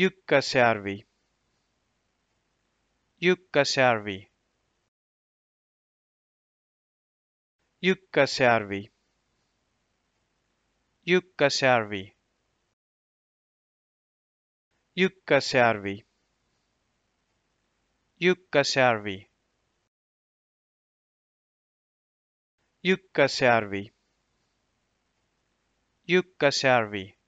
Jukka Järvi Jykkasjärvi Jykkasjärvi Jykkasjärvi Jykkasjärvi Jykkasjärvi Jykkasjärvi Jykkasjärvi